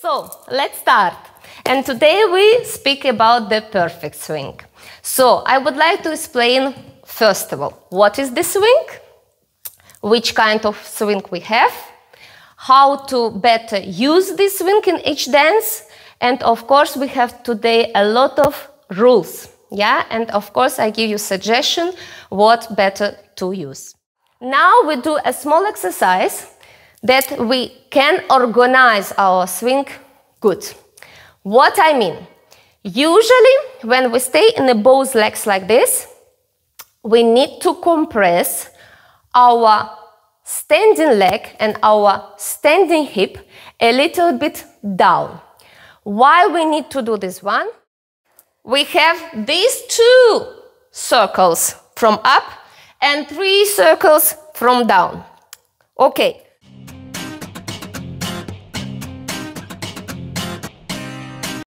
So let's start. And today we speak about the perfect swing. So I would like to explain, first of all, what is the swing, which kind of swing we have, how to better use this swing in each dance, and of course we have today a lot of rules. Yeah, and of course I give you suggestion what better to use. Now we do a small exercise that we can organize our swing good. What I mean? Usually, when we stay in the both legs like this, we need to compress our standing leg and our standing hip a little bit down. Why we need to do this one? We have these two circles from up and three circles from down. Okay,